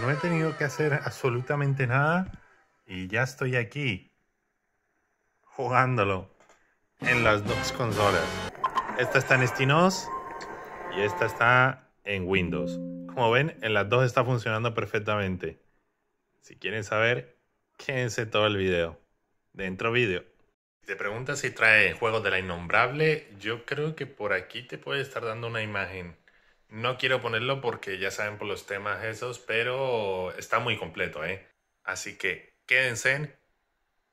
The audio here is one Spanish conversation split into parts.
No he tenido que hacer absolutamente nada y ya estoy aquí jugándolo en las dos consolas. Esta está en SteamOS y esta está en Windows. Como ven, en las dos está funcionando perfectamente. Si quieren saber, quédense todo el video. Dentro vídeo. Si te preguntas si trae juegos de la innombrable, yo creo que por aquí te puede estar dando una imagen. No quiero ponerlo porque ya saben por los temas esos, pero está muy completo, ¿eh? Así que quédense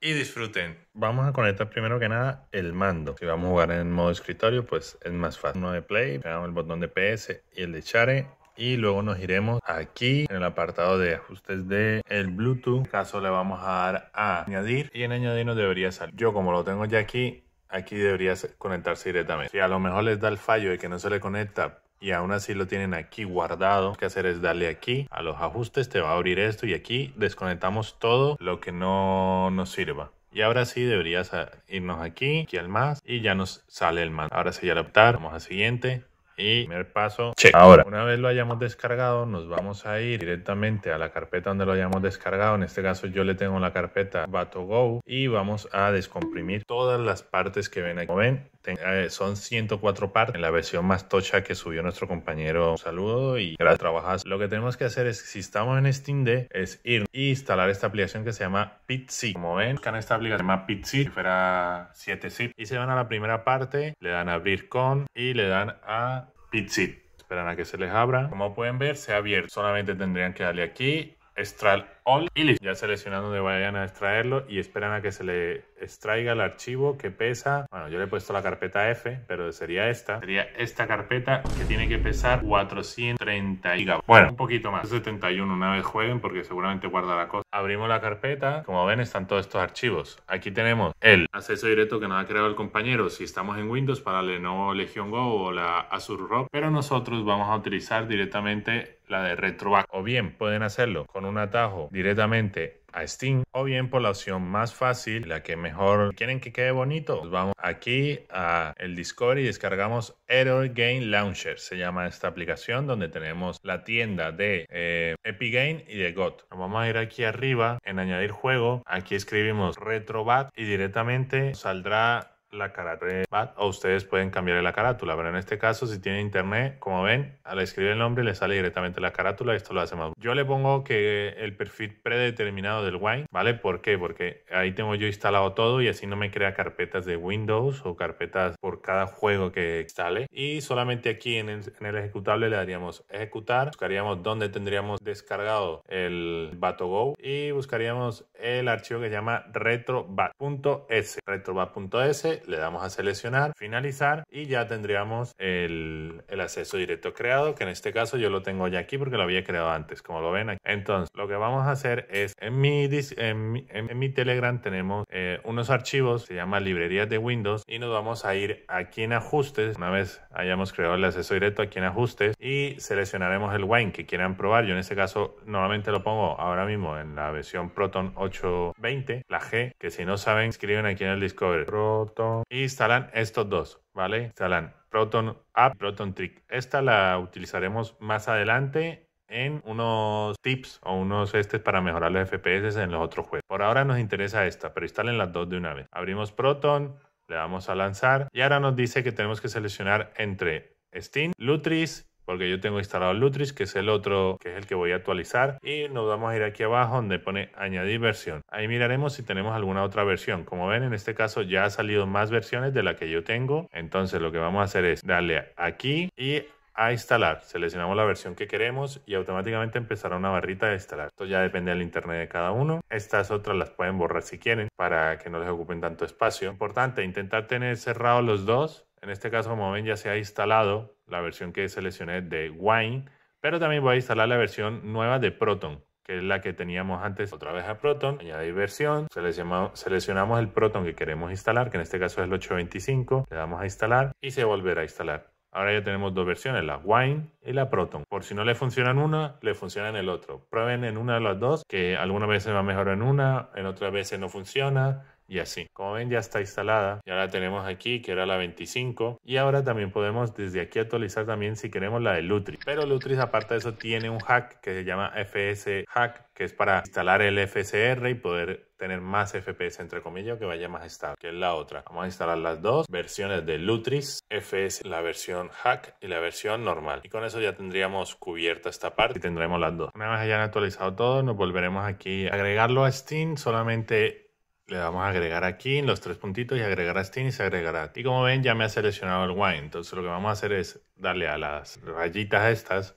y disfruten. Vamos a conectar primero que nada el mando. Si vamos a jugar en modo escritorio, pues es más fácil. Uno de play, pegamos el botón de PS y el de share y luego nos iremos aquí en el apartado de ajustes de el Bluetooth. En este caso le vamos a dar a añadir y en añadir nos debería salir. Yo como lo tengo ya aquí, aquí debería conectarse directamente. Si a lo mejor les da el fallo de que no se le conecta y aún así lo tienen aquí guardado. Lo que hacer es darle aquí a los ajustes, te va a abrir esto y aquí desconectamos todo lo que no nos sirva. Y ahora sí deberías irnos aquí, aquí al más y ya nos sale el más. Ahora sí ya lo vamos a siguiente. Y primer paso, check. Ahora, una vez lo hayamos descargado, nos vamos a ir directamente a la carpeta donde lo hayamos descargado. En este caso, yo le tengo la carpeta BatoGo y vamos a descomprimir todas las partes que ven aquí. Como ven, eh, son 104 partes en la versión más tocha que subió nuestro compañero. Un saludo y gracias trabajas. Lo que tenemos que hacer es, si estamos en de es ir e instalar esta aplicación que se llama Pitsy. Como ven, buscan esta aplicación se llama si fuera 7 zip. Y se van a la primera parte, le dan a abrir con y le dan a pit it. Esperan a que se les abra. Como pueden ver, se ha abierto. Solamente tendrían que darle aquí. extra all y Ya seleccionando donde vayan a extraerlo y esperan a que se le extraiga el archivo que pesa. Bueno, yo le he puesto la carpeta F, pero sería esta. Sería esta carpeta que tiene que pesar 430 GB. Bueno, un poquito más. 71 una vez jueguen porque seguramente guarda la cosa. Abrimos la carpeta. Como ven, están todos estos archivos. Aquí tenemos el acceso directo que nos ha creado el compañero si estamos en Windows para Lenovo Legion Go o la Azure Rock. Pero nosotros vamos a utilizar directamente la de Retroback. O bien pueden hacerlo con un atajo directamente a Steam o bien por la opción más fácil, la que mejor quieren que quede bonito. vamos aquí a el Discord y descargamos Error Game Launcher, se llama esta aplicación donde tenemos la tienda de eh, Epic Game y de GOT. Vamos a ir aquí arriba en añadir juego, aquí escribimos Retrobat y directamente saldrá la carátula de o ustedes pueden cambiar la carátula, pero en este caso si tiene internet, como ven, al escribir el nombre le sale directamente la carátula, esto lo hace más. Yo le pongo que el perfil predeterminado del Wine, ¿vale? ¿Por qué? Porque ahí tengo yo instalado todo y así no me crea carpetas de Windows o carpetas por cada juego que instale y solamente aquí en el, ejecutable le daríamos ejecutar, buscaríamos dónde tendríamos descargado el go y buscaríamos el archivo que se llama retrobat.s retrobat.s le damos a seleccionar, finalizar y ya tendríamos el, acceso directo creado, que en este caso yo lo tengo ya aquí porque lo había creado antes, como lo ven Entonces, lo que vamos a hacer es, en mi, en, mi Telegram tenemos eh, unos archivos, se llama librerías de Windows, y nos vamos a ir aquí en ajustes, una vez hayamos creado el acceso directo aquí en ajustes, y seleccionaremos el Wine que quieran probar. Yo en este caso nuevamente lo pongo ahora mismo en la versión Proton 820, la G, que si no saben, escriben aquí en el Discover. Proton instalan estos dos, ¿vale? Instalan Proton App, Proton Trick. Esta la utilizaremos más adelante en unos tips o unos estes para mejorar los FPS en los otros juegos. Por ahora nos interesa esta, pero instalen las dos de una vez. Abrimos Proton, le damos a lanzar y ahora nos dice que tenemos que seleccionar entre Steam, Lutris porque yo tengo instalado Lutris, que es el otro, que es el que voy a actualizar. Y nos vamos a ir aquí abajo donde pone añadir versión. Ahí miraremos si tenemos alguna otra versión. Como ven, en este caso ya ha salido más versiones de la que yo tengo. Entonces lo que vamos a hacer es darle aquí y a instalar. Seleccionamos la versión que queremos y automáticamente empezará una barrita de instalar. Esto ya depende del internet de cada uno. Estas otras las pueden borrar si quieren para que no les ocupen tanto espacio. Importante, intentar tener cerrados los dos en este caso, como ven, ya se ha instalado la versión que seleccioné de Wine, pero también voy a instalar la versión nueva de Proton, que es la que teníamos antes. Otra vez a Proton, añadir versión, seleccionamos, el Proton que queremos instalar, que en este caso es el 825, le damos a instalar y se volverá a instalar. Ahora ya tenemos dos versiones, la Wine y la Proton. Por si no le funcionan una, le funciona en el otro. Prueben en una de las dos, que algunas veces va mejor en una, en otras veces no funciona y así. Como ven ya está instalada, ya la tenemos aquí que era la 25 y ahora también podemos desde aquí actualizar también si queremos la de Lutris. Pero Lutris aparte de eso tiene un hack que se llama FS Hack que es para instalar el FSR y poder tener más FPS entre comillas que vaya más estable, que es la otra. Vamos a instalar las dos versiones de Lutris, FS, la versión hack y la versión normal. Y con eso ya tendríamos cubierta esta parte y tendremos las dos. Una vez hayan actualizado todo, nos volveremos aquí a agregarlo a Steam. Solamente le vamos a agregar aquí los tres puntitos y agregar a Steam y se agregará. Y como ven, ya me ha seleccionado el Wine. Entonces lo que vamos a hacer es darle a las rayitas estas,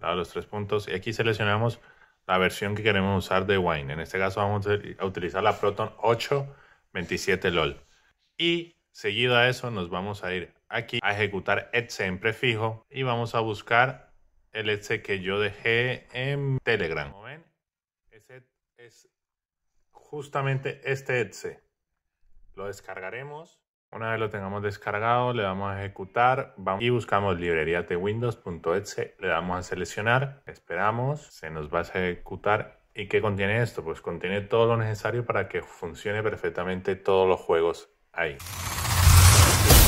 a los tres puntos, y aquí seleccionamos la versión que queremos usar de Wine. En este caso vamos a utilizar la Proton 827 LOL. Y seguido a eso nos vamos a ir aquí a ejecutar exe en prefijo y vamos a buscar el exe que yo dejé en Telegram. Como ven, ese es justamente este exe. Lo descargaremos. Una vez lo tengamos descargado, le vamos a ejecutar vamos y buscamos librería de windows.exe, le damos a seleccionar, esperamos, se nos va a ejecutar. ¿Y qué contiene esto? Pues contiene todo lo necesario para que funcione perfectamente todos los juegos ahí.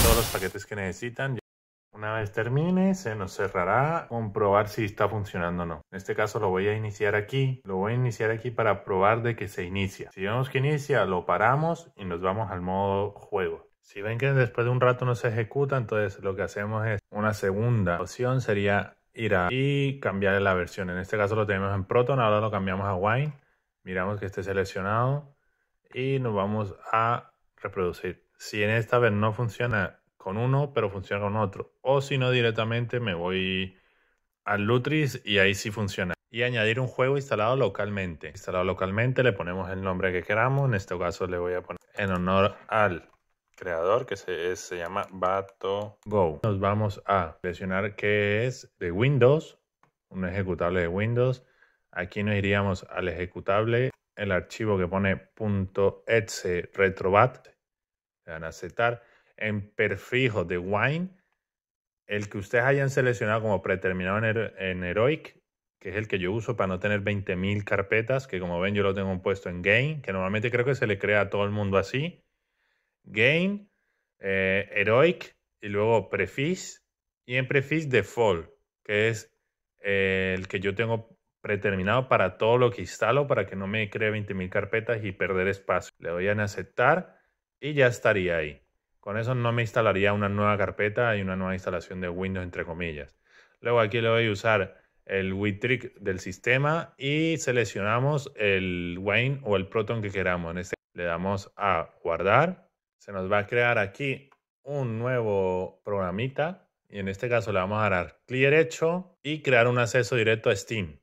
Todos los paquetes que necesitan. Una vez termine, se nos cerrará comprobar si está funcionando o no. En este caso lo voy a iniciar aquí. Lo voy a iniciar aquí para probar de que se inicia. Si vemos que inicia, lo paramos y nos vamos al modo juego. Si ven que después de un rato no se ejecuta, entonces lo que hacemos es una segunda opción sería ir a y cambiar la versión. En este caso lo tenemos en Proton, ahora lo cambiamos a Wine. Miramos que esté seleccionado y nos vamos a reproducir. Si en esta vez no funciona, uno, pero funciona con otro. O si no, directamente me voy al Lutris y ahí sí funciona. Y añadir un juego instalado localmente. Instalado localmente le ponemos el nombre que queramos. En este caso le voy a poner en honor al creador que se, llama Bato Go. Nos vamos a presionar que es de Windows, un ejecutable de Windows. Aquí nos iríamos al ejecutable, el archivo que pone .exe retrobat. Le van a aceptar en perfijo de Wine, el que ustedes hayan seleccionado como preterminado en, Heroic, que es el que yo uso para no tener 20.000 carpetas, que como ven yo lo tengo puesto en gain, que normalmente creo que se le crea a todo el mundo así. Gain, eh, Heroic y luego Prefix. Y en Prefix Default, que es eh, el que yo tengo preterminado para todo lo que instalo para que no me cree 20.000 carpetas y perder espacio. Le doy en aceptar y ya estaría ahí. Con eso no me instalaría una nueva carpeta y una nueva instalación de Windows, entre comillas. Luego aquí le voy a usar el Trick del sistema y seleccionamos el Wayne o el Proton que queramos. Este le damos a guardar. Se nos va a crear aquí un nuevo programita y en este caso le vamos a dar clic derecho y crear un acceso directo a Steam.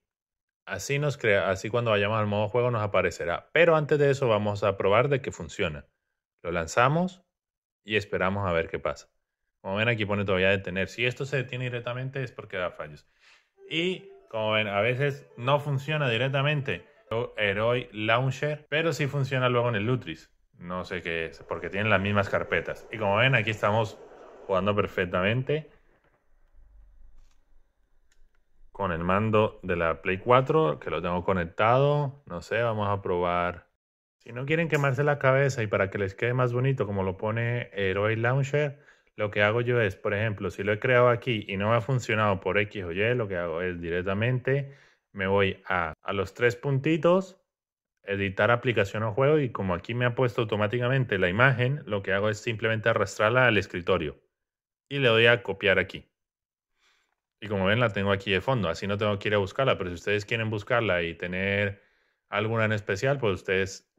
Así nos crea, así cuando vayamos al modo juego nos aparecerá. Pero antes de eso vamos a probar de que funciona. Lo lanzamos y esperamos a ver qué pasa. Como ven, aquí pone todavía detener. Si esto se detiene directamente es porque da fallos. Y como ven, a veces no funciona directamente Heroi Launcher, pero sí funciona luego en el Lutris. No sé qué es, porque tienen las mismas carpetas. Y como ven, aquí estamos jugando perfectamente con el mando de la Play 4, que lo tengo conectado. No sé, vamos a probar si no quieren quemarse la cabeza y para que les quede más bonito, como lo pone Heroi Launcher, lo que hago yo es, por ejemplo, si lo he creado aquí y no ha funcionado por X o Y, lo que hago es directamente me voy a, a los tres puntitos, editar aplicación o juego y como aquí me ha puesto automáticamente la imagen, lo que hago es simplemente arrastrarla al escritorio y le doy a copiar aquí. Y como ven, la tengo aquí de fondo, así no tengo que ir a buscarla, pero si ustedes quieren buscarla y tener alguna en especial, pues ustedes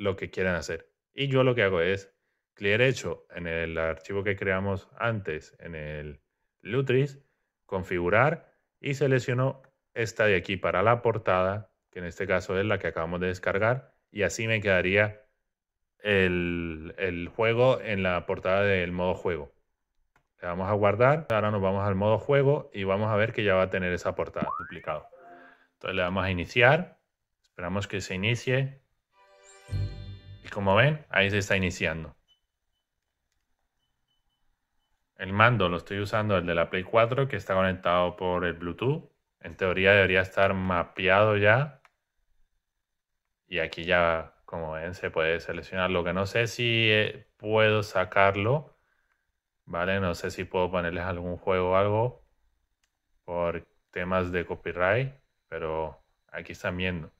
lo que quieran hacer. Y yo lo que hago es clic derecho en el archivo que creamos antes, en el Lutris, configurar y selecciono esta de aquí para la portada, que en este caso es la que acabamos de descargar, y así me quedaría el, juego en la portada del modo juego. Le vamos a guardar, ahora nos vamos al modo juego y vamos a ver que ya va a tener esa portada duplicado. Entonces le damos a iniciar, esperamos que se inicie, como ven, ahí se está iniciando. El mando lo estoy usando, el de la Play 4, que está conectado por el Bluetooth. En teoría debería estar mapeado ya. Y aquí ya, como ven, se puede seleccionar. Lo que no sé si eh, puedo sacarlo. ¿Vale? No sé si puedo ponerles algún juego o algo. Por temas de copyright. Pero aquí están viendo.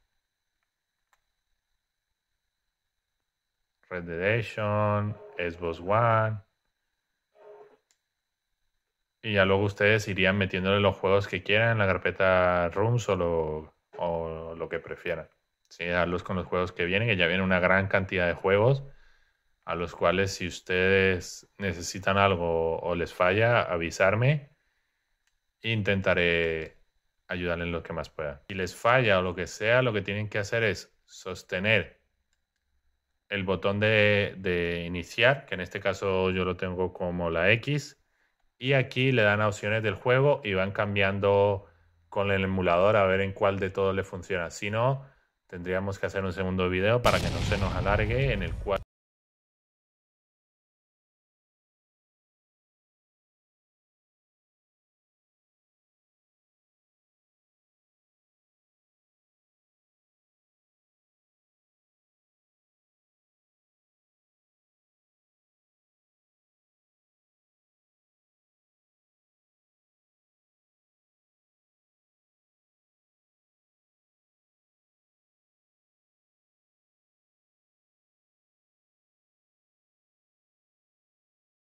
Red Dead Xbox One. Y ya luego ustedes irían metiéndole los juegos que quieran en la carpeta Rooms o lo, o lo que prefieran. Sí, darlos con los juegos que vienen, que ya viene una gran cantidad de juegos a los cuales si ustedes necesitan algo o les falla, avisarme. Intentaré ayudarles lo que más pueda. Si les falla o lo que sea, lo que tienen que hacer es sostener el botón de, iniciar, que en este caso yo lo tengo como la X, y aquí le dan opciones del juego y van cambiando con el emulador a ver en cuál de todos le funciona. Si no, tendríamos que hacer un segundo video para que no se nos alargue en el cual...